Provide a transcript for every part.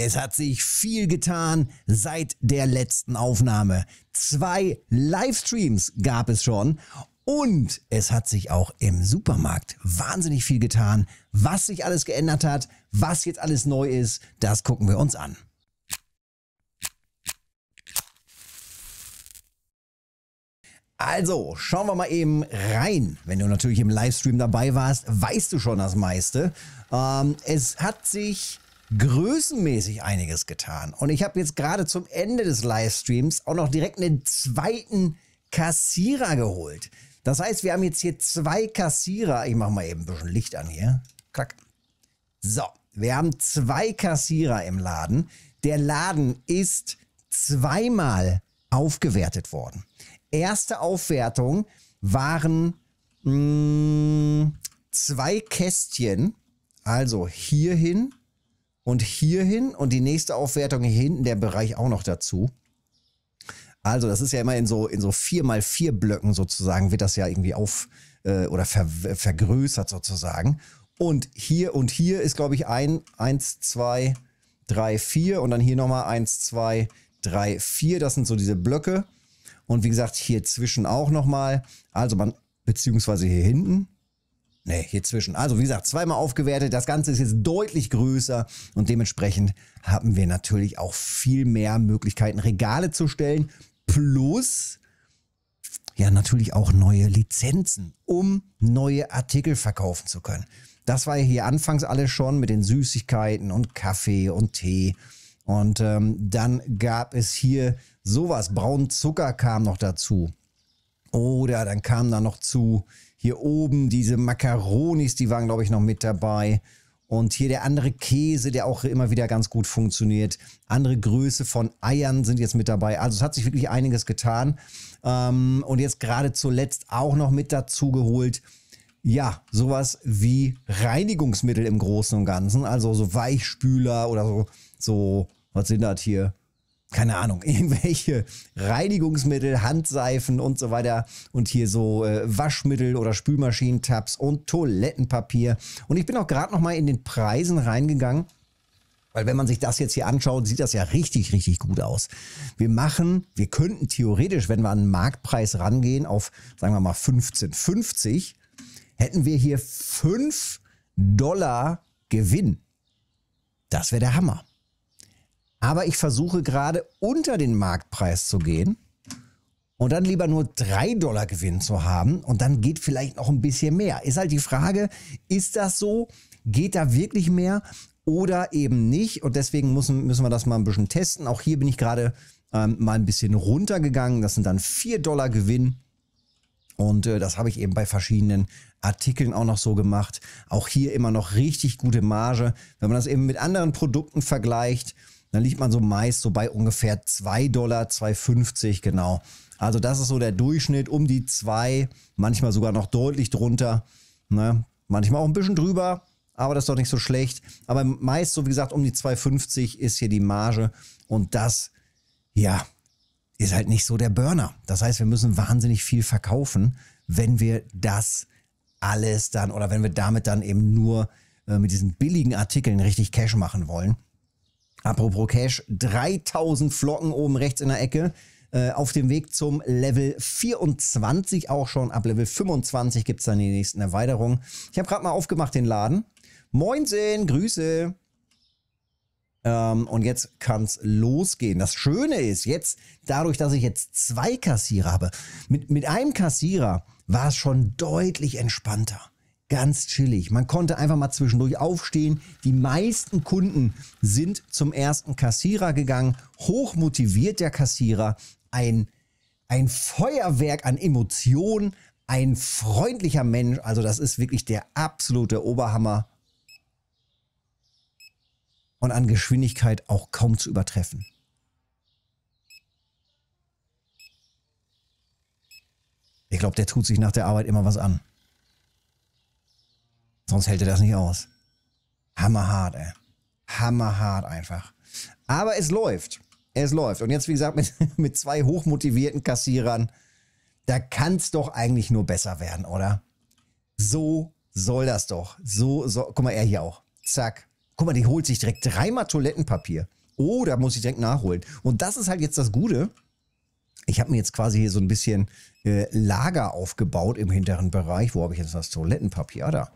Es hat sich viel getan seit der letzten Aufnahme. Zwei Livestreams gab es schon und es hat sich auch im Supermarkt wahnsinnig viel getan. Was sich alles geändert hat, was jetzt alles neu ist, das gucken wir uns an. Also, schauen wir mal eben rein. Wenn du natürlich im Livestream dabei warst, weißt du schon das meiste. Ähm, es hat sich größenmäßig einiges getan. Und ich habe jetzt gerade zum Ende des Livestreams auch noch direkt einen zweiten Kassierer geholt. Das heißt, wir haben jetzt hier zwei Kassierer. Ich mache mal eben ein bisschen Licht an hier. Klack. So, wir haben zwei Kassierer im Laden. Der Laden ist zweimal aufgewertet worden. Erste Aufwertung waren mh, mm, zwei Kästchen. Also hierhin und hierhin und die nächste Aufwertung hier hinten der Bereich auch noch dazu. Also das ist ja immer in so, in so 4 x 4 Blöcken sozusagen, wird das ja irgendwie auf äh, oder ver, vergrößert sozusagen. Und hier und hier ist, glaube ich, ein, eins, zwei, drei, vier und dann hier nochmal 1, 2, 3, 4. Das sind so diese Blöcke. Und wie gesagt, hier zwischen auch nochmal. Also man, beziehungsweise hier hinten. Nee, hier zwischen. Also wie gesagt, zweimal aufgewertet. Das Ganze ist jetzt deutlich größer und dementsprechend haben wir natürlich auch viel mehr Möglichkeiten, Regale zu stellen. Plus ja natürlich auch neue Lizenzen, um neue Artikel verkaufen zu können. Das war ja hier anfangs alles schon mit den Süßigkeiten und Kaffee und Tee. Und ähm, dann gab es hier sowas. Braunzucker kam noch dazu. Oder dann kam da noch zu hier oben diese Macaronis, die waren, glaube ich, noch mit dabei. Und hier der andere Käse, der auch immer wieder ganz gut funktioniert. Andere Größe von Eiern sind jetzt mit dabei. Also es hat sich wirklich einiges getan. Ähm, und jetzt gerade zuletzt auch noch mit dazu geholt. Ja, sowas wie Reinigungsmittel im Großen und Ganzen. Also so Weichspüler oder so, so was sind das hier? keine Ahnung, irgendwelche Reinigungsmittel, Handseifen und so weiter und hier so äh, Waschmittel oder Spülmaschinentabs und Toilettenpapier. Und ich bin auch gerade nochmal in den Preisen reingegangen, weil wenn man sich das jetzt hier anschaut, sieht das ja richtig, richtig gut aus. Wir machen, wir könnten theoretisch, wenn wir an den Marktpreis rangehen, auf, sagen wir mal 15,50, hätten wir hier 5 Dollar Gewinn. Das wäre der Hammer. Aber ich versuche gerade unter den Marktpreis zu gehen und dann lieber nur 3 Dollar Gewinn zu haben und dann geht vielleicht noch ein bisschen mehr. Ist halt die Frage, ist das so? Geht da wirklich mehr oder eben nicht? Und deswegen müssen, müssen wir das mal ein bisschen testen. Auch hier bin ich gerade ähm, mal ein bisschen runtergegangen. Das sind dann 4 Dollar Gewinn. Und äh, das habe ich eben bei verschiedenen Artikeln auch noch so gemacht. Auch hier immer noch richtig gute Marge. Wenn man das eben mit anderen Produkten vergleicht, dann liegt man so meist so bei ungefähr 2 Dollar, 2,50 genau. Also das ist so der Durchschnitt um die 2, manchmal sogar noch deutlich drunter. Ne? Manchmal auch ein bisschen drüber, aber das ist doch nicht so schlecht. Aber meist, so wie gesagt, um die 2,50 ist hier die Marge. Und das, ja, ist halt nicht so der Burner. Das heißt, wir müssen wahnsinnig viel verkaufen, wenn wir das alles dann oder wenn wir damit dann eben nur äh, mit diesen billigen Artikeln richtig Cash machen wollen. Apropos Cash, 3000 Flocken oben rechts in der Ecke. Äh, auf dem Weg zum Level 24 auch schon. Ab Level 25 gibt es dann die nächsten Erweiterungen. Ich habe gerade mal aufgemacht den Laden. Moinsen, Grüße. Ähm, und jetzt kann es losgehen. Das Schöne ist jetzt, dadurch, dass ich jetzt zwei Kassierer habe, mit, mit einem Kassierer war es schon deutlich entspannter ganz chillig. Man konnte einfach mal zwischendurch aufstehen. Die meisten Kunden sind zum ersten Kassierer gegangen. Hochmotiviert der Kassierer. Ein, ein Feuerwerk an Emotionen. Ein freundlicher Mensch. Also das ist wirklich der absolute Oberhammer. Und an Geschwindigkeit auch kaum zu übertreffen. Ich glaube, der tut sich nach der Arbeit immer was an. Sonst hält er das nicht aus. Hammerhart, ey. Hammerhart einfach. Aber es läuft. Es läuft. Und jetzt, wie gesagt, mit, mit zwei hochmotivierten Kassierern, da kann es doch eigentlich nur besser werden, oder? So soll das doch. So, so. Guck mal, er hier auch. Zack. Guck mal, die holt sich direkt dreimal Toilettenpapier. Oh, da muss ich direkt nachholen. Und das ist halt jetzt das Gute. Ich habe mir jetzt quasi hier so ein bisschen äh, Lager aufgebaut im hinteren Bereich. Wo habe ich jetzt das Toilettenpapier? Ah, da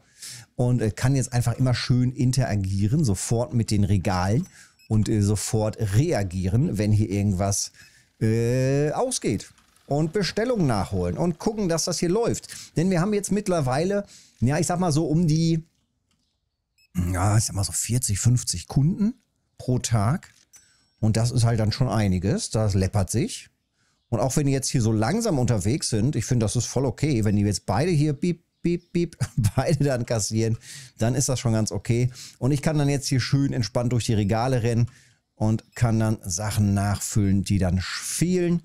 und äh, kann jetzt einfach immer schön interagieren, sofort mit den Regalen und äh, sofort reagieren, wenn hier irgendwas äh, ausgeht. Und Bestellungen nachholen und gucken, dass das hier läuft. Denn wir haben jetzt mittlerweile, ja, ich sag mal so um die, ja, ich sag mal so 40, 50 Kunden pro Tag. Und das ist halt dann schon einiges. Das läppert sich. Und auch wenn die jetzt hier so langsam unterwegs sind, ich finde, das ist voll okay, wenn die jetzt beide hier beep, beep, beep, beide dann kassieren, dann ist das schon ganz okay. Und ich kann dann jetzt hier schön entspannt durch die Regale rennen und kann dann Sachen nachfüllen, die dann fehlen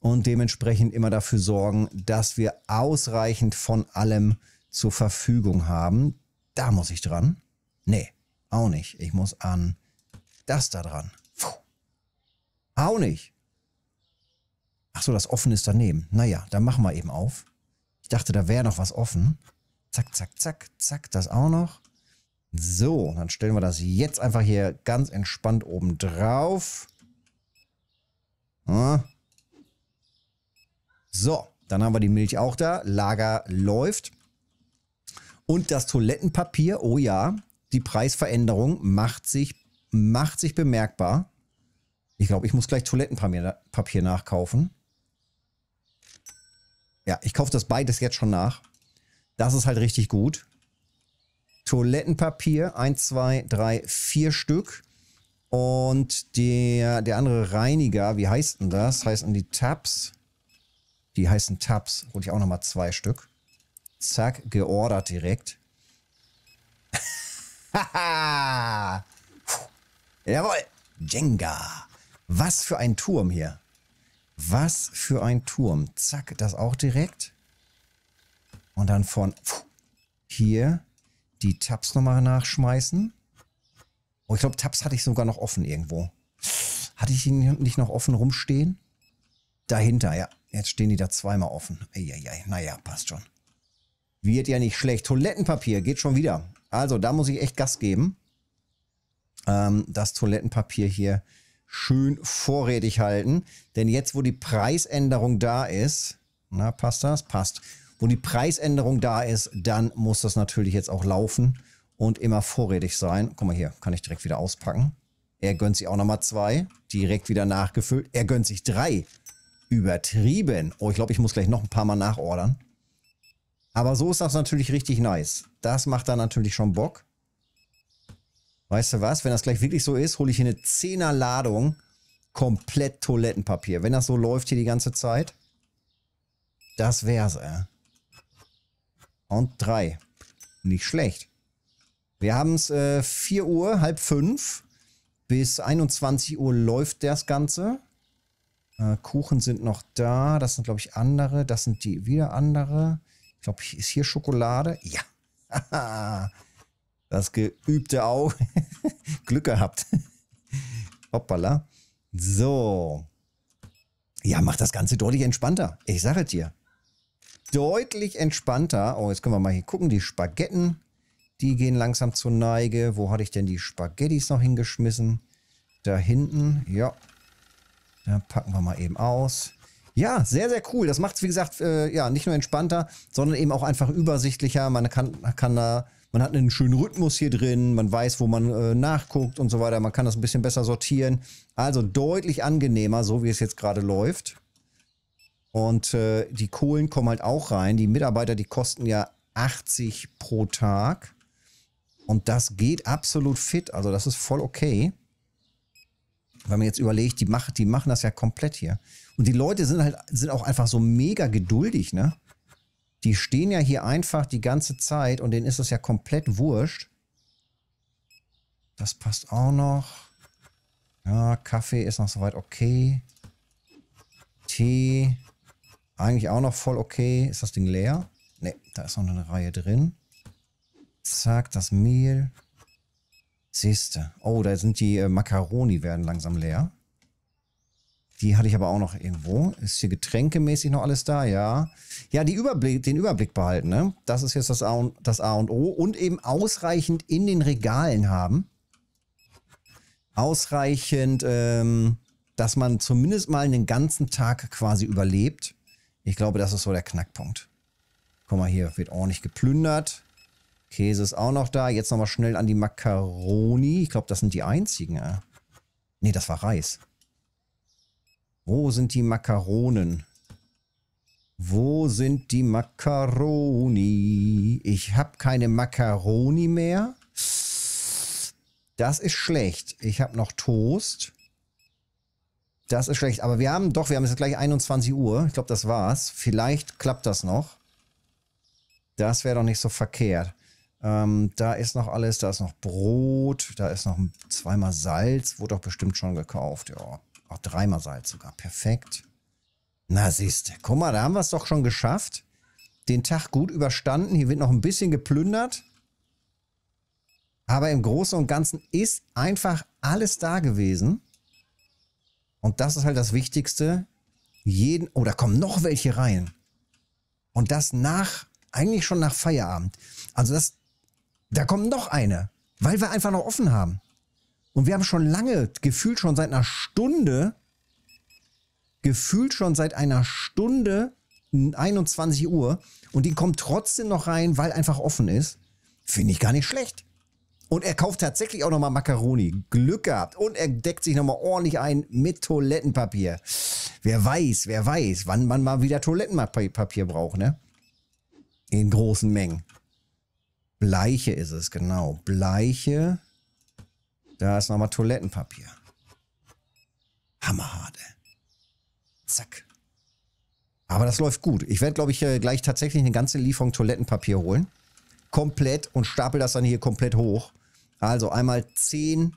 und dementsprechend immer dafür sorgen, dass wir ausreichend von allem zur Verfügung haben. Da muss ich dran. Nee, auch nicht. Ich muss an das da dran. Puh. Auch nicht. Ach so, das offen ist daneben. Naja, dann machen wir eben auf. Ich dachte, da wäre noch was offen. Zack, zack, zack, zack, das auch noch. So, dann stellen wir das jetzt einfach hier ganz entspannt oben drauf. So, dann haben wir die Milch auch da. Lager läuft. Und das Toilettenpapier, oh ja, die Preisveränderung macht sich, macht sich bemerkbar. Ich glaube, ich muss gleich Toilettenpapier nachkaufen. Ja, ich kaufe das beides jetzt schon nach. Das ist halt richtig gut. Toilettenpapier, 1, 2, 3, 4 Stück. Und der, der andere Reiniger, wie heißt denn das? Heißen die Tabs? Die heißen Tabs. Hol ich auch nochmal zwei Stück. Zack, geordert direkt. Haha! Jawohl! Jenga! Was für ein Turm hier. Was für ein Turm. Zack, das auch direkt. Und dann von hier die Tabs nochmal nachschmeißen. Oh, ich glaube, Tabs hatte ich sogar noch offen irgendwo. Hatte ich ihn nicht noch offen rumstehen? Dahinter, ja. Jetzt stehen die da zweimal offen. Eieiei, naja, passt schon. Wird ja nicht schlecht. Toilettenpapier geht schon wieder. Also, da muss ich echt Gas geben. Ähm, das Toilettenpapier hier schön vorrätig halten. Denn jetzt, wo die Preisänderung da ist, na, passt das? Passt. Wo die Preisänderung da ist, dann muss das natürlich jetzt auch laufen und immer vorrätig sein. Guck mal hier, kann ich direkt wieder auspacken. Er gönnt sich auch nochmal zwei, direkt wieder nachgefüllt. Er gönnt sich drei. Übertrieben. Oh, ich glaube, ich muss gleich noch ein paar Mal nachordern. Aber so ist das natürlich richtig nice. Das macht dann natürlich schon Bock. Weißt du was? Wenn das gleich wirklich so ist, hole ich hier eine 10er Ladung komplett Toilettenpapier. Wenn das so läuft hier die ganze Zeit, das wär's, äh. Und drei. Nicht schlecht. Wir haben es äh, 4 Uhr, halb fünf. Bis 21 Uhr läuft das Ganze. Äh, Kuchen sind noch da. Das sind, glaube ich, andere. Das sind die wieder andere. Ich glaube, ist hier Schokolade? Ja. Das geübte Auge. Glück gehabt. Hoppala. So. Ja, macht das Ganze deutlich entspannter. Ich sage es dir. Deutlich entspannter. Oh, jetzt können wir mal hier gucken. Die Spaghetten, die gehen langsam zur Neige. Wo hatte ich denn die Spaghettis noch hingeschmissen? Da hinten. Ja. Da packen wir mal eben aus. Ja, sehr, sehr cool. Das macht es, wie gesagt, äh, ja, nicht nur entspannter, sondern eben auch einfach übersichtlicher. Man kann, kann da man hat einen schönen Rhythmus hier drin, man weiß, wo man äh, nachguckt und so weiter. Man kann das ein bisschen besser sortieren. Also deutlich angenehmer, so wie es jetzt gerade läuft. Und äh, die Kohlen kommen halt auch rein. Die Mitarbeiter, die kosten ja 80 pro Tag. Und das geht absolut fit. Also das ist voll okay. Wenn man jetzt überlegt, die, mach, die machen das ja komplett hier. Und die Leute sind halt, sind auch einfach so mega geduldig, ne? Die stehen ja hier einfach die ganze Zeit und denen ist es ja komplett wurscht. Das passt auch noch. Ja, Kaffee ist noch soweit okay. Tee. Eigentlich auch noch voll okay. Ist das Ding leer? Ne, da ist noch eine Reihe drin. Zack, das Mehl. Siehste. Oh, da sind die äh, Makaroni werden langsam leer. Die hatte ich aber auch noch irgendwo. Ist hier getränkemäßig noch alles da? Ja. Ja, Überblick, den Überblick behalten, ne? Das ist jetzt das A, und, das A und O. Und eben ausreichend in den Regalen haben. Ausreichend, ähm, dass man zumindest mal einen ganzen Tag quasi überlebt. Ich glaube, das ist so der Knackpunkt. Guck mal hier, wird ordentlich geplündert. Käse ist auch noch da. Jetzt nochmal schnell an die Macaroni. Ich glaube, das sind die einzigen. Ne, das war Reis. Wo sind die Makaronen? Wo sind die Makaroni? Ich habe keine Makaroni mehr. Das ist schlecht. Ich habe noch Toast. Das ist schlecht. Aber wir haben doch, wir haben jetzt gleich 21 Uhr. Ich glaube, das war's. Vielleicht klappt das noch. Das wäre doch nicht so verkehrt. Ähm, da ist noch alles. Da ist noch Brot. Da ist noch zweimal Salz. Wurde doch bestimmt schon gekauft. Ja. Auch oh, dreimal Salz sogar. Perfekt. Na, siehst Guck mal, da haben wir es doch schon geschafft. Den Tag gut überstanden. Hier wird noch ein bisschen geplündert. Aber im Großen und Ganzen ist einfach alles da gewesen. Und das ist halt das Wichtigste. Jeden, oh, da kommen noch welche rein. Und das nach, eigentlich schon nach Feierabend. Also das, da kommt noch eine, weil wir einfach noch offen haben. Und wir haben schon lange, gefühlt schon seit einer Stunde, gefühlt schon seit einer Stunde 21 Uhr und die kommt trotzdem noch rein, weil einfach offen ist. Finde ich gar nicht schlecht. Und er kauft tatsächlich auch nochmal Macaroni. Glück gehabt. Und er deckt sich nochmal ordentlich ein mit Toilettenpapier. Wer weiß, wer weiß, wann man mal wieder Toilettenpapier braucht, ne? In großen Mengen. Bleiche ist es, genau. Bleiche. Da ist nochmal Toilettenpapier. Hammerharte. Zack. Aber das läuft gut. Ich werde, glaube ich, äh, gleich tatsächlich eine ganze Lieferung Toilettenpapier holen. Komplett und stapel das dann hier komplett hoch. Also einmal 10,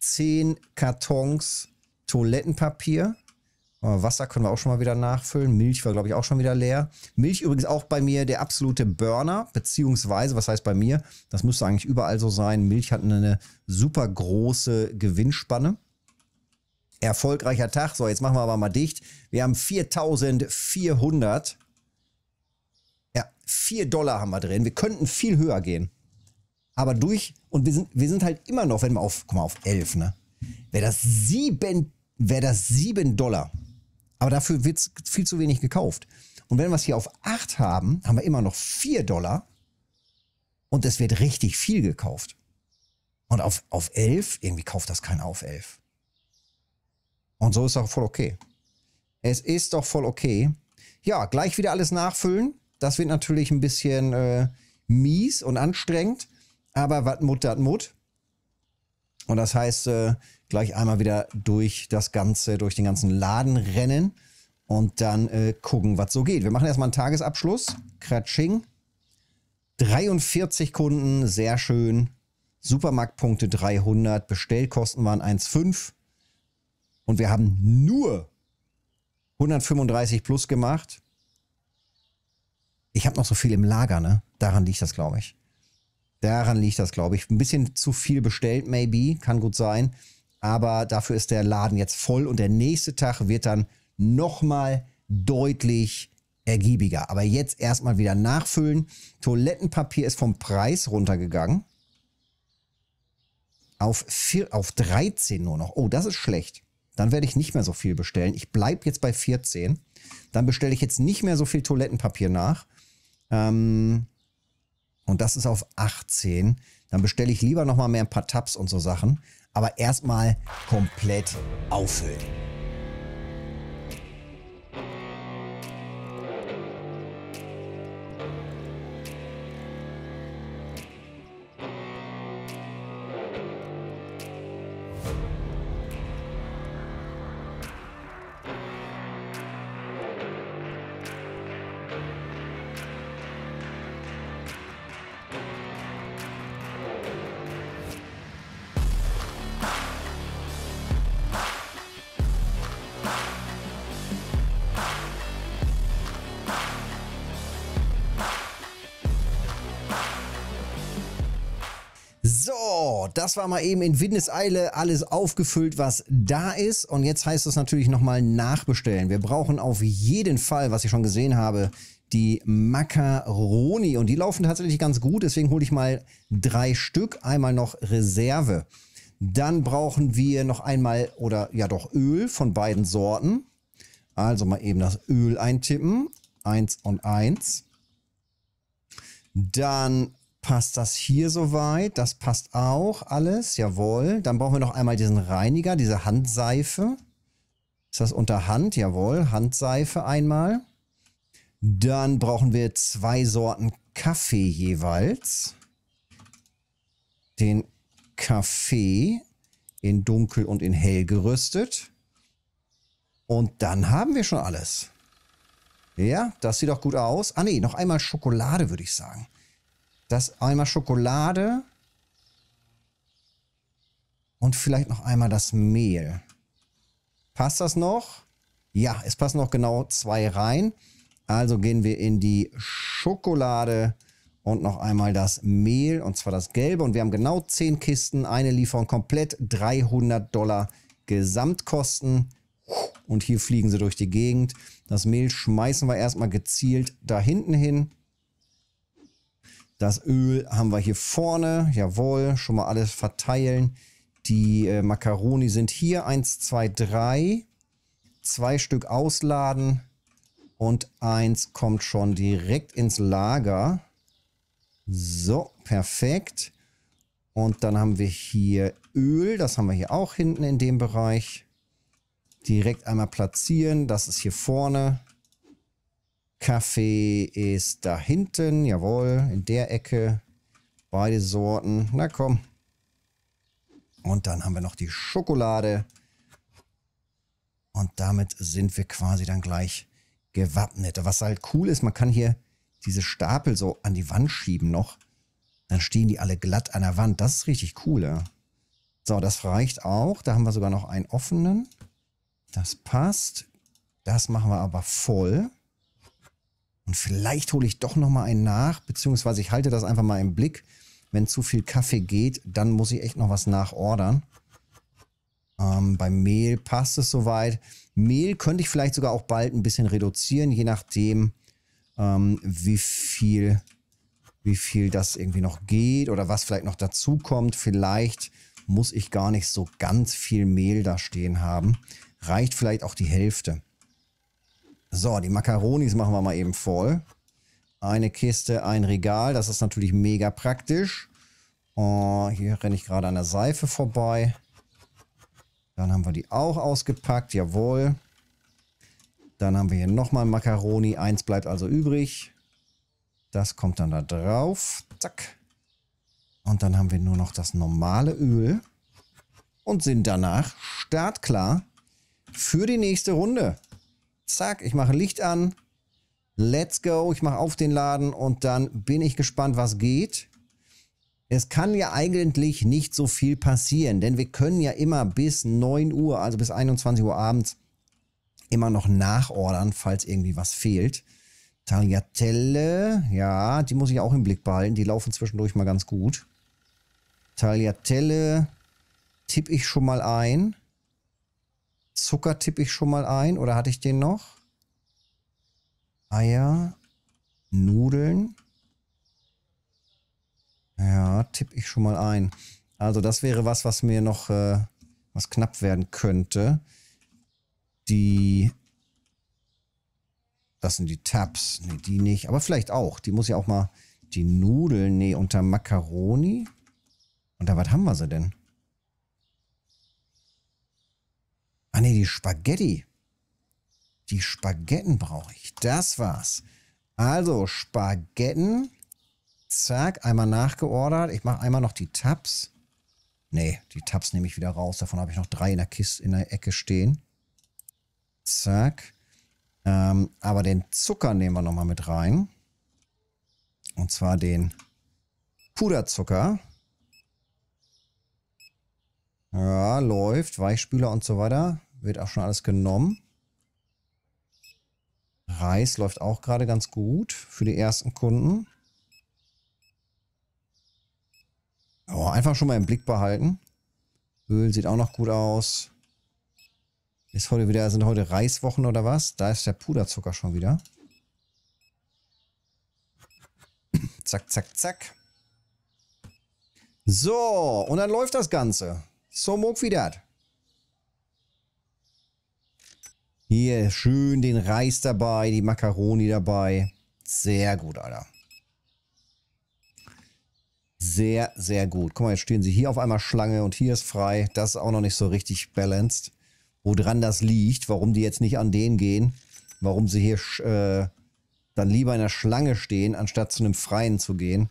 10 Kartons Toilettenpapier. Äh, Wasser können wir auch schon mal wieder nachfüllen. Milch war, glaube ich, auch schon wieder leer. Milch übrigens auch bei mir der absolute Burner, beziehungsweise, was heißt bei mir? Das müsste eigentlich überall so sein. Milch hat eine super große Gewinnspanne. Erfolgreicher Tag. So, jetzt machen wir aber mal dicht. Wir haben 4400. Ja, 4 Dollar haben wir drin. Wir könnten viel höher gehen. Aber durch, und wir sind, wir sind halt immer noch, wenn wir auf, guck mal, auf 11, ne? Wäre das 7 wäre das 7 Dollar. Aber dafür wird viel zu wenig gekauft. Und wenn wir es hier auf 8 haben, haben wir immer noch 4 Dollar und es wird richtig viel gekauft. Und auf, auf 11, irgendwie kauft das keiner auf 11. Und so ist doch voll okay. Es ist doch voll okay. Ja, gleich wieder alles nachfüllen. Das wird natürlich ein bisschen äh, mies und anstrengend. Aber wat Mut, dat Mut. Und das heißt, äh, gleich einmal wieder durch das Ganze, durch den ganzen Laden rennen und dann äh, gucken, was so geht. Wir machen erstmal einen Tagesabschluss. Kratsching. 43 Kunden, sehr schön. Supermarktpunkte 300, Bestellkosten waren 1,5. Und wir haben nur 135 plus gemacht. Ich habe noch so viel im Lager, ne? Daran liegt das, glaube ich. Daran liegt das, glaube ich. Ein bisschen zu viel bestellt, maybe, kann gut sein. Aber dafür ist der Laden jetzt voll und der nächste Tag wird dann nochmal deutlich ergiebiger. Aber jetzt erstmal wieder nachfüllen. Toilettenpapier ist vom Preis runtergegangen. Auf, vier, auf 13 nur noch. Oh, das ist schlecht. Dann werde ich nicht mehr so viel bestellen. Ich bleibe jetzt bei 14. Dann bestelle ich jetzt nicht mehr so viel Toilettenpapier nach. Ähm, und das ist auf 18, dann bestelle ich lieber nochmal mehr ein paar Tabs und so Sachen, aber erstmal komplett auffüllen. Das war mal eben in Windeseile alles aufgefüllt, was da ist. Und jetzt heißt es natürlich nochmal nachbestellen. Wir brauchen auf jeden Fall, was ich schon gesehen habe, die Macaroni. Und die laufen tatsächlich ganz gut. Deswegen hole ich mal drei Stück. Einmal noch Reserve. Dann brauchen wir noch einmal, oder ja doch, Öl von beiden Sorten. Also mal eben das Öl eintippen. Eins und eins. Dann Passt das hier soweit? Das passt auch alles. Jawohl. Dann brauchen wir noch einmal diesen Reiniger, diese Handseife. Ist das unter Hand? Jawohl. Handseife einmal. Dann brauchen wir zwei Sorten Kaffee jeweils. Den Kaffee in dunkel und in hell gerüstet. Und dann haben wir schon alles. Ja, das sieht doch gut aus. Ah nee, noch einmal Schokolade würde ich sagen. Das einmal Schokolade. Und vielleicht noch einmal das Mehl. Passt das noch? Ja, es passen noch genau zwei rein. Also gehen wir in die Schokolade und noch einmal das Mehl und zwar das gelbe. Und wir haben genau 10 Kisten, eine Lieferung komplett, 300 Dollar Gesamtkosten. Und hier fliegen sie durch die Gegend. Das Mehl schmeißen wir erstmal gezielt da hinten hin. Das Öl haben wir hier vorne. Jawohl, schon mal alles verteilen. Die äh, Macaroni sind hier. Eins, zwei, drei. Zwei Stück ausladen. Und eins kommt schon direkt ins Lager. So, perfekt. Und dann haben wir hier Öl. Das haben wir hier auch hinten in dem Bereich. Direkt einmal platzieren. Das ist hier vorne. Kaffee ist da hinten. Jawohl, in der Ecke. Beide Sorten. Na komm. Und dann haben wir noch die Schokolade. Und damit sind wir quasi dann gleich gewappnet. Was halt cool ist, man kann hier diese Stapel so an die Wand schieben noch. Dann stehen die alle glatt an der Wand. Das ist richtig cool. Ja. So, das reicht auch. Da haben wir sogar noch einen offenen. Das passt. Das machen wir aber voll. Und vielleicht hole ich doch nochmal einen nach, beziehungsweise ich halte das einfach mal im Blick. Wenn zu viel Kaffee geht, dann muss ich echt noch was nachordern. Ähm, beim Mehl passt es soweit. Mehl könnte ich vielleicht sogar auch bald ein bisschen reduzieren, je nachdem, ähm, wie viel wie viel das irgendwie noch geht oder was vielleicht noch dazu kommt. Vielleicht muss ich gar nicht so ganz viel Mehl da stehen haben. Reicht vielleicht auch die Hälfte. So, die Makaronis machen wir mal eben voll. Eine Kiste, ein Regal. Das ist natürlich mega praktisch. Oh, hier renne ich gerade an der Seife vorbei. Dann haben wir die auch ausgepackt. Jawohl. Dann haben wir hier nochmal Makaroni. Eins bleibt also übrig. Das kommt dann da drauf. Zack. Und dann haben wir nur noch das normale Öl. Und sind danach startklar für die nächste Runde. Zack, ich mache Licht an. Let's go. Ich mache auf den Laden und dann bin ich gespannt, was geht. Es kann ja eigentlich nicht so viel passieren, denn wir können ja immer bis 9 Uhr, also bis 21 Uhr abends, immer noch nachordern, falls irgendwie was fehlt. Tagliatelle, ja, die muss ich auch im Blick behalten. Die laufen zwischendurch mal ganz gut. Tagliatelle tippe ich schon mal ein. Zucker tippe ich schon mal ein. Oder hatte ich den noch? Eier. Nudeln. Ja, tippe ich schon mal ein. Also das wäre was, was mir noch äh, was knapp werden könnte. Die... Das sind die Tabs. Nee, die nicht. Aber vielleicht auch. Die muss ja auch mal... Die Nudeln. Nee, unter Macaroni. da, was haben wir sie denn? Ah ne, die Spaghetti. Die Spaghetten brauche ich. Das war's. Also Spaghetten. Zack, einmal nachgeordert. Ich mache einmal noch die Tabs. Ne, die Tabs nehme ich wieder raus. Davon habe ich noch drei in der Kiste in der Ecke stehen. Zack. Ähm, aber den Zucker nehmen wir nochmal mit rein. Und zwar den Puderzucker. Ja, läuft. Weichspüler und so weiter. Wird auch schon alles genommen. Reis läuft auch gerade ganz gut für die ersten Kunden. Oh, einfach schon mal im Blick behalten. Öl sieht auch noch gut aus. Ist heute wieder, sind heute Reiswochen oder was? Da ist der Puderzucker schon wieder. zack, zack, zack. So, und dann läuft das Ganze. So mog wie Hier schön den Reis dabei, die Macaroni dabei. Sehr gut, Alter. Sehr, sehr gut. Guck mal, jetzt stehen sie hier auf einmal Schlange und hier ist frei. Das ist auch noch nicht so richtig balanced. Woran das liegt, warum die jetzt nicht an den gehen, warum sie hier äh, dann lieber in der Schlange stehen, anstatt zu einem Freien zu gehen.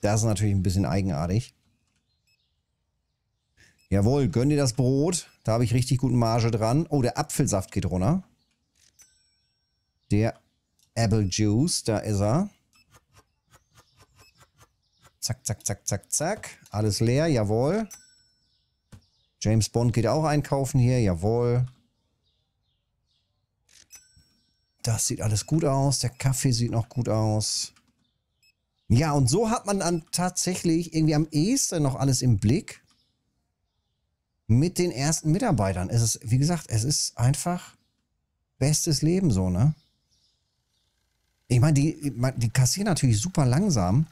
Das ist natürlich ein bisschen eigenartig. Jawohl, gönn dir das Brot. Da habe ich richtig guten Marge dran. Oh, der Apfelsaft geht runter. Der Apple Juice, da ist er. Zack, zack, zack, zack, zack. Alles leer, jawohl. James Bond geht auch einkaufen hier, jawohl. Das sieht alles gut aus. Der Kaffee sieht noch gut aus. Ja, und so hat man dann tatsächlich irgendwie am ehesten noch alles im Blick mit den ersten Mitarbeitern. Es ist, wie gesagt, es ist einfach bestes Leben so, ne? Ich meine, die, die kassieren natürlich super langsam.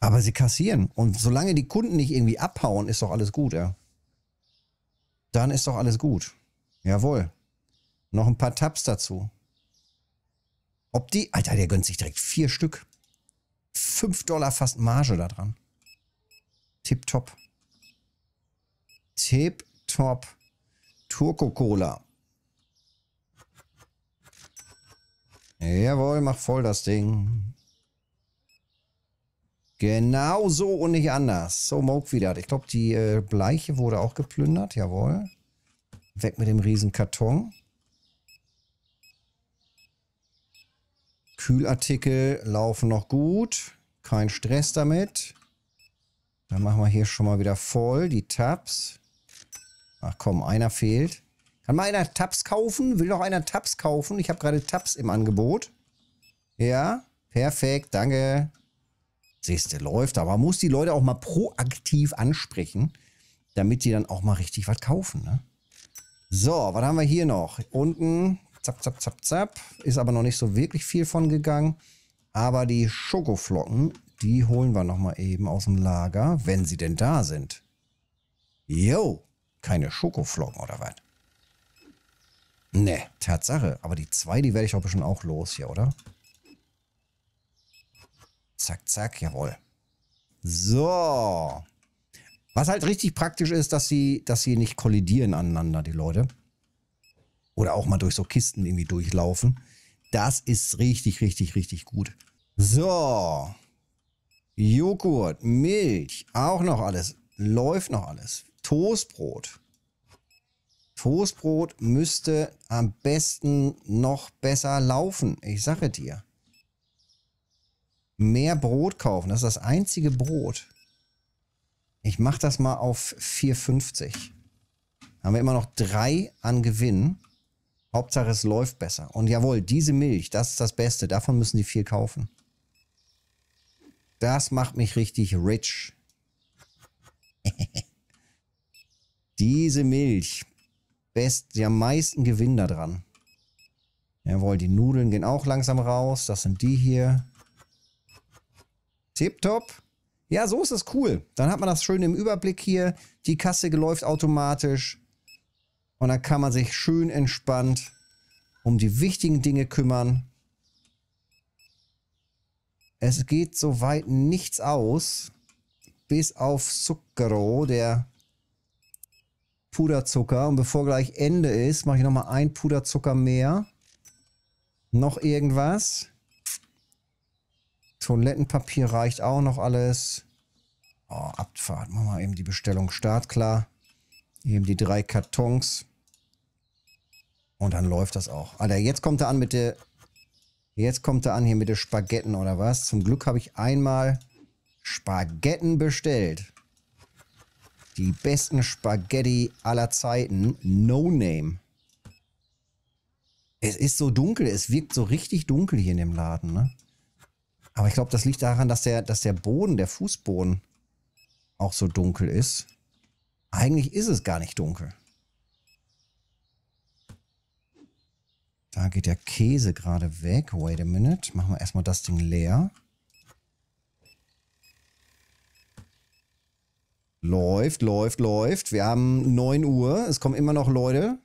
Aber sie kassieren. Und solange die Kunden nicht irgendwie abhauen, ist doch alles gut, ja. Dann ist doch alles gut. Jawohl. Noch ein paar Tabs dazu. Ob die. Alter, der gönnt sich direkt vier Stück. Fünf Dollar fast Marge da dran. Tipptopp. Tape Top Turco Cola. Jawohl, mach voll das Ding. Genau so und nicht anders. So, Moke wieder. Ich glaube, die äh, Bleiche wurde auch geplündert. Jawohl. Weg mit dem Riesenkarton. Kühlartikel laufen noch gut. Kein Stress damit. Dann machen wir hier schon mal wieder voll die Tabs. Ach komm, einer fehlt. Kann mal einer Tabs kaufen? Will noch einer Tabs kaufen? Ich habe gerade Tabs im Angebot. Ja, perfekt, danke. Siehste, läuft. Aber man muss die Leute auch mal proaktiv ansprechen, damit die dann auch mal richtig was kaufen. Ne? So, was haben wir hier noch? Unten, zap, zap, zap, zap. Ist aber noch nicht so wirklich viel von gegangen. Aber die Schokoflocken, die holen wir nochmal eben aus dem Lager, wenn sie denn da sind. Yo! Keine Schokoflocken oder was? Ne, Tatsache. Aber die zwei, die werde ich doch bestimmt auch los hier, oder? Zack, zack, jawohl. So. Was halt richtig praktisch ist, dass sie, dass sie nicht kollidieren aneinander, die Leute. Oder auch mal durch so Kisten irgendwie durchlaufen. Das ist richtig, richtig, richtig gut. So. Joghurt, Milch, auch noch alles. Läuft noch alles. Toastbrot. Toastbrot müsste am besten noch besser laufen. Ich sage dir. Mehr Brot kaufen. Das ist das einzige Brot. Ich mache das mal auf 4,50. Haben wir immer noch drei an Gewinn. Hauptsache es läuft besser. Und jawohl, diese Milch, das ist das Beste. Davon müssen die viel kaufen. Das macht mich richtig rich. Hehehe. Diese Milch. Best, die am meisten Gewinn da dran. Jawohl, die Nudeln gehen auch langsam raus. Das sind die hier. Tipptopp. Ja, so ist es cool. Dann hat man das schön im Überblick hier. Die Kasse läuft automatisch. Und dann kann man sich schön entspannt um die wichtigen Dinge kümmern. Es geht soweit nichts aus. Bis auf Zucchero, der Puderzucker. Und bevor gleich Ende ist, mache ich nochmal ein Puderzucker mehr. Noch irgendwas. Toilettenpapier reicht auch noch alles. Oh, Abfahrt. Machen wir eben die Bestellung startklar. Eben die drei Kartons. Und dann läuft das auch. Alter, jetzt kommt er an mit der... Jetzt kommt er an hier mit den Spaghetten oder was. Zum Glück habe ich einmal Spaghetten bestellt. Die besten Spaghetti aller Zeiten. No Name. Es ist so dunkel. Es wirkt so richtig dunkel hier in dem Laden, ne? Aber ich glaube, das liegt daran, dass der, dass der Boden, der Fußboden auch so dunkel ist. Eigentlich ist es gar nicht dunkel. Da geht der Käse gerade weg. Wait a minute. Machen wir erstmal das Ding leer. Läuft, läuft, läuft. Wir haben 9 Uhr. Es kommen immer noch Leute.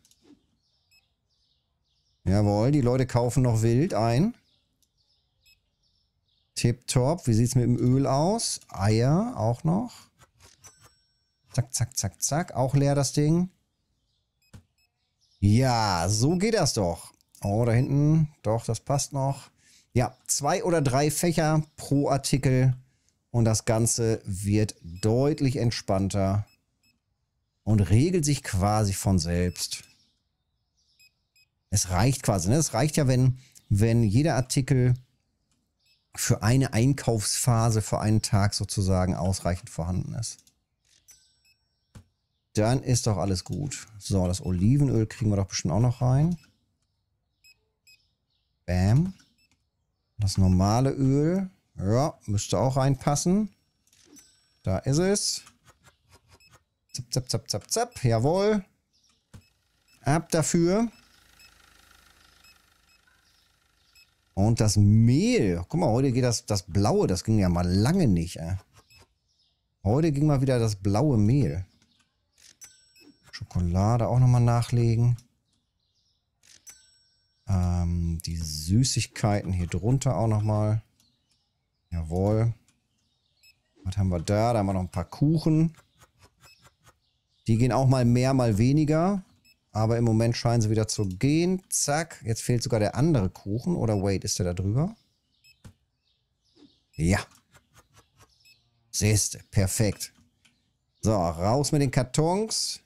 Jawohl, die Leute kaufen noch wild ein. Tipptopp. Wie sieht es mit dem Öl aus? Eier auch noch. Zack, zack, zack, zack. Auch leer das Ding. Ja, so geht das doch. Oh, da hinten. Doch, das passt noch. Ja, zwei oder drei Fächer pro Artikel und das Ganze wird deutlich entspannter und regelt sich quasi von selbst. Es reicht quasi. Ne? Es reicht ja, wenn, wenn jeder Artikel für eine Einkaufsphase, für einen Tag sozusagen ausreichend vorhanden ist. Dann ist doch alles gut. So, das Olivenöl kriegen wir doch bestimmt auch noch rein. Bam. Das normale Öl. Ja, müsste auch reinpassen. Da ist es. Zap, zap, zap, zap, zap. Jawohl. Ab dafür. Und das Mehl. Guck mal, heute geht das, das Blaue. Das ging ja mal lange nicht. Äh. Heute ging mal wieder das blaue Mehl. Schokolade auch nochmal nachlegen. Ähm, die Süßigkeiten hier drunter auch nochmal. Jawohl. Was haben wir da? Da haben wir noch ein paar Kuchen. Die gehen auch mal mehr, mal weniger. Aber im Moment scheinen sie wieder zu gehen. Zack. Jetzt fehlt sogar der andere Kuchen. Oder wait, ist der da drüber? Ja. Siehste, perfekt. So, raus mit den Kartons.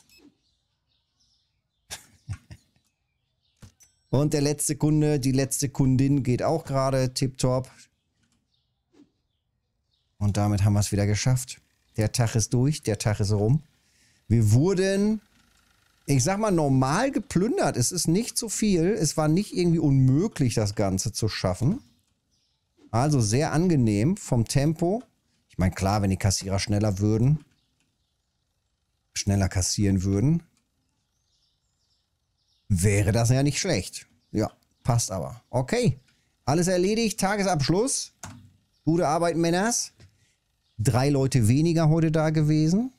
Und der letzte Kunde, die letzte Kundin geht auch gerade tipptopp. Und damit haben wir es wieder geschafft. Der Tag ist durch, der Tag ist rum. Wir wurden, ich sag mal, normal geplündert. Es ist nicht so viel. Es war nicht irgendwie unmöglich, das Ganze zu schaffen. Also sehr angenehm vom Tempo. Ich meine, klar, wenn die Kassierer schneller würden, schneller kassieren würden, wäre das ja nicht schlecht. Ja, passt aber. Okay, alles erledigt, Tagesabschluss. Gute Arbeit, Männers drei Leute weniger heute da gewesen,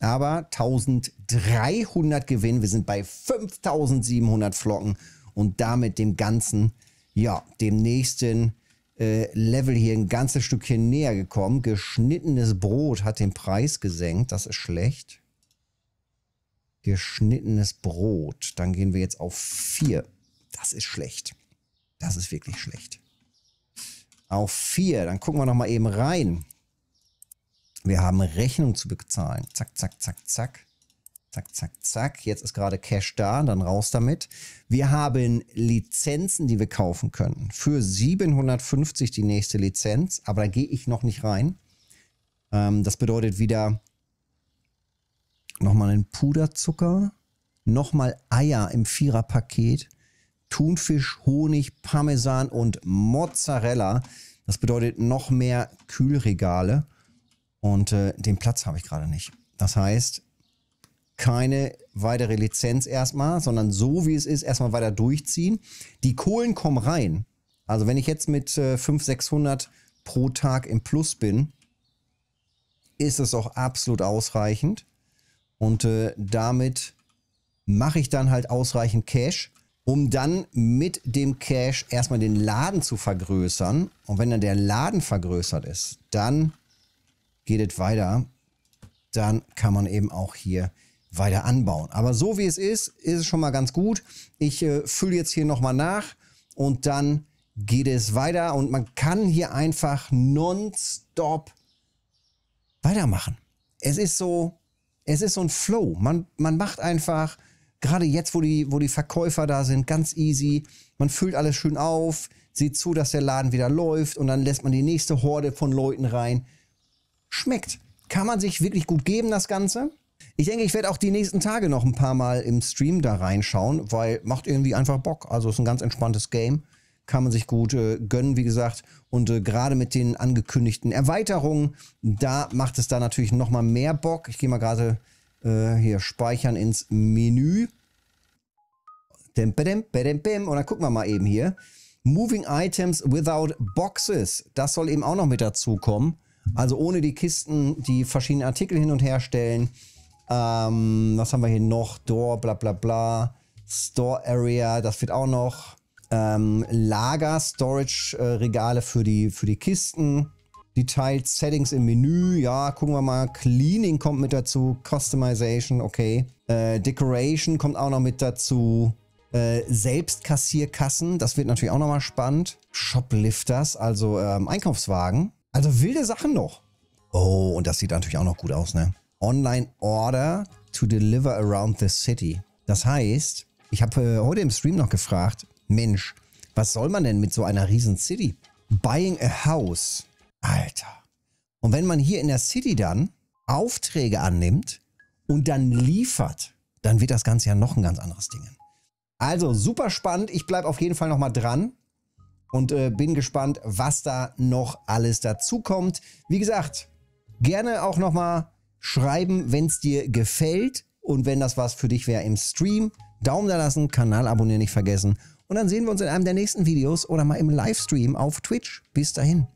aber 1300 Gewinn. Wir sind bei 5700 Flocken und damit dem ganzen, ja, dem nächsten äh, Level hier ein ganzes Stückchen näher gekommen. Geschnittenes Brot hat den Preis gesenkt, das ist schlecht. Geschnittenes Brot, dann gehen wir jetzt auf 4. Das ist schlecht. Das ist wirklich schlecht. Auf 4, dann gucken wir nochmal eben rein. Wir haben Rechnung zu bezahlen. Zack, zack, zack, zack. Zack, zack, zack. Jetzt ist gerade Cash da, dann raus damit. Wir haben Lizenzen, die wir kaufen können. Für 750 die nächste Lizenz, aber da gehe ich noch nicht rein. Ähm, das bedeutet wieder nochmal einen Puderzucker, nochmal Eier im Viererpaket, Thunfisch, Honig, Parmesan und Mozzarella. Das bedeutet noch mehr Kühlregale. Und äh, den Platz habe ich gerade nicht. Das heißt, keine weitere Lizenz erstmal, sondern so wie es ist, erstmal weiter durchziehen. Die Kohlen kommen rein. Also wenn ich jetzt mit äh, 500, 600 pro Tag im Plus bin, ist es auch absolut ausreichend. Und äh, damit mache ich dann halt ausreichend Cash, um dann mit dem Cash erstmal den Laden zu vergrößern. Und wenn dann der Laden vergrößert ist, dann geht es weiter, dann kann man eben auch hier weiter anbauen. Aber so wie es ist, ist es schon mal ganz gut. Ich äh, fülle jetzt hier nochmal nach und dann geht es weiter und man kann hier einfach nonstop weitermachen. Es ist so, es ist so ein Flow. Man, man macht einfach, gerade jetzt, wo die, wo die Verkäufer da sind, ganz easy. Man füllt alles schön auf, sieht zu, dass der Laden wieder läuft und dann lässt man die nächste Horde von Leuten rein schmeckt. Kann man sich wirklich gut geben, das Ganze? Ich denke, ich werde auch die nächsten Tage noch ein paar Mal im Stream da reinschauen, weil macht irgendwie einfach Bock. Also ist ein ganz entspanntes Game. Kann man sich gut äh, gönnen, wie gesagt. Und äh, gerade mit den angekündigten Erweiterungen, da macht es da natürlich nochmal mehr Bock. Ich gehe mal gerade äh, hier speichern ins Menü. Und dann gucken wir mal eben hier. Moving Items Without Boxes. Das soll eben auch noch mit dazukommen. Also ohne die Kisten, die verschiedene Artikel hin und her stellen. Ähm, was haben wir hier noch? Door, bla bla bla. Store Area, das wird auch noch. Ähm, Lager, Storage, äh, Regale für die, für die Kisten. Detailed Settings im Menü, ja, gucken wir mal. Cleaning kommt mit dazu. Customization, okay. Äh, Decoration kommt auch noch mit dazu. Äh, Selbstkassierkassen, das wird natürlich auch nochmal spannend. Shoplifters, also ähm, Einkaufswagen. Also wilde Sachen noch. Oh, und das sieht natürlich auch noch gut aus, ne? Online Order to deliver around the city. Das heißt, ich habe äh, heute im Stream noch gefragt, Mensch, was soll man denn mit so einer riesen City? Buying a house. Alter. Und wenn man hier in der City dann Aufträge annimmt und dann liefert, dann wird das Ganze ja noch ein ganz anderes Ding. Also super spannend. Ich bleibe auf jeden Fall nochmal dran und äh, bin gespannt, was da noch alles dazu kommt. Wie gesagt, gerne auch nochmal schreiben, wenn es dir gefällt und wenn das was für dich wäre im Stream. Daumen da lassen, Kanal abonnieren nicht vergessen. Und dann sehen wir uns in einem der nächsten Videos oder mal im Livestream auf Twitch. Bis dahin.